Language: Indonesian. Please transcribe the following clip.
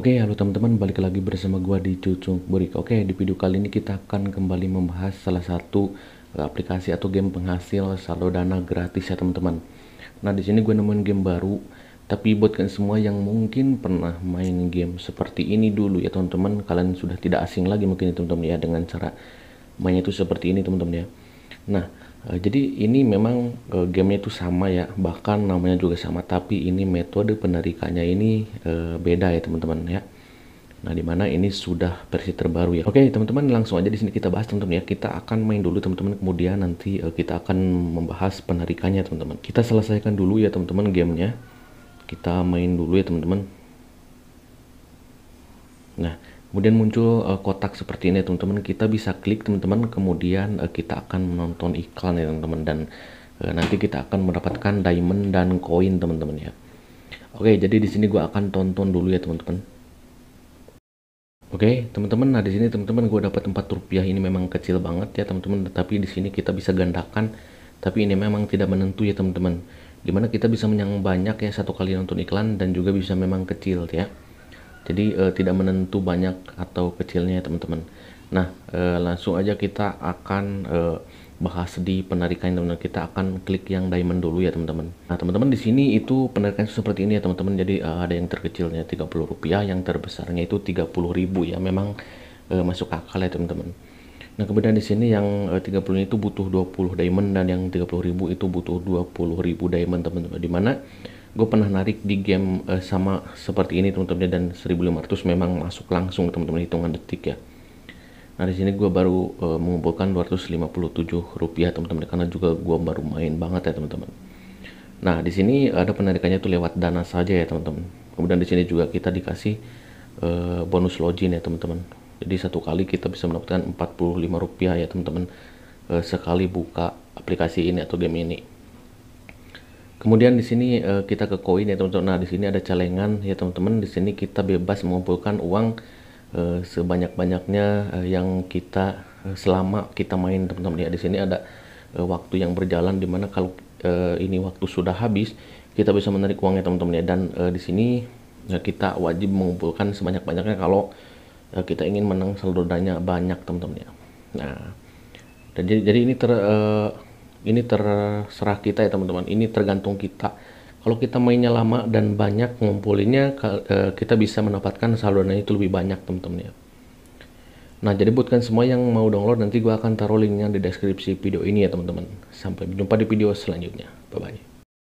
Oke, okay, halo teman-teman, balik lagi bersama gua di Cucu Burik. Oke, okay, di video kali ini kita akan kembali membahas salah satu eh, aplikasi atau game penghasil saldo dana gratis ya, teman-teman. Nah, di sini gue nemuin game baru, tapi buat kalian semua yang mungkin pernah main game seperti ini dulu ya, teman-teman, kalian sudah tidak asing lagi mungkin ya, teman-teman ya dengan cara mainnya itu seperti ini, teman-teman ya. Nah, Eh, jadi ini memang uh, gamenya itu sama ya, bahkan namanya juga sama, tapi ini metode penarikannya ini uh, beda ya teman-teman ya. Nah dimana ini sudah versi terbaru ya. Oke teman-teman langsung aja di sini kita bahas teman-teman ya. Kita akan main dulu teman-teman, kemudian nanti uh, kita akan membahas penarikannya teman-teman. Kita selesaikan dulu ya teman-teman gamenya. Kita main dulu ya teman-teman. Kemudian muncul uh, kotak seperti ini teman-teman. Kita bisa klik teman-teman. Kemudian uh, kita akan menonton iklan ya teman-teman dan uh, nanti kita akan mendapatkan diamond dan koin teman-teman ya. Oke, jadi di sini gua akan tonton dulu ya teman-teman. Oke, teman-teman. Nah, di sini teman-teman gue dapat 4 rupiah ini memang kecil banget ya teman-teman, tetapi di sini kita bisa gandakan tapi ini memang tidak menentu ya teman-teman. Gimana kita bisa menyang banyak ya satu kali nonton iklan dan juga bisa memang kecil ya jadi e, tidak menentu banyak atau kecilnya ya teman-teman nah e, langsung aja kita akan e, bahas di penarikan teman-teman kita akan klik yang diamond dulu ya teman-teman nah teman-teman di sini itu penarikan seperti ini ya teman-teman jadi uh, ada yang terkecilnya 30 rupiah, yang terbesarnya itu 30.000 ya memang uh, masuk akal ya teman-teman nah kemudian di sini yang uh, 30 itu butuh 20 diamond dan yang 30.000 itu butuh 20.000 diamond teman-teman dimana gue pernah narik di game uh, sama seperti ini teman-teman dan 1500 memang masuk langsung teman-teman hitungan detik ya nah di sini gue baru uh, mengumpulkan 257 rupiah teman-teman karena juga gue baru main banget ya teman-teman nah di sini ada penarikannya tuh lewat dana saja ya teman-teman kemudian di sini juga kita dikasih uh, bonus login ya teman-teman jadi satu kali kita bisa mendapatkan 45 rupiah ya teman-teman uh, sekali buka aplikasi ini atau game ini Kemudian di sini uh, kita ke koin ya teman-teman. Nah, di sini ada celengan ya teman-teman. Di sini kita bebas mengumpulkan uang uh, sebanyak-banyaknya uh, yang kita uh, selama kita main teman-teman. Ya, di sini ada uh, waktu yang berjalan dimana kalau uh, ini waktu sudah habis, kita bisa menarik uangnya teman-teman ya. Dan uh, di sini ya, kita wajib mengumpulkan sebanyak-banyaknya kalau uh, kita ingin menang saldo banyak teman-teman ya. Nah, jadi jadi ini ter uh, ini terserah kita ya teman-teman ini tergantung kita kalau kita mainnya lama dan banyak ngumpulinnya e, kita bisa mendapatkan saldonya itu lebih banyak teman-teman ya nah jadi buat semua yang mau download nanti gue akan taruh linknya di deskripsi video ini ya teman-teman sampai jumpa di video selanjutnya bye bye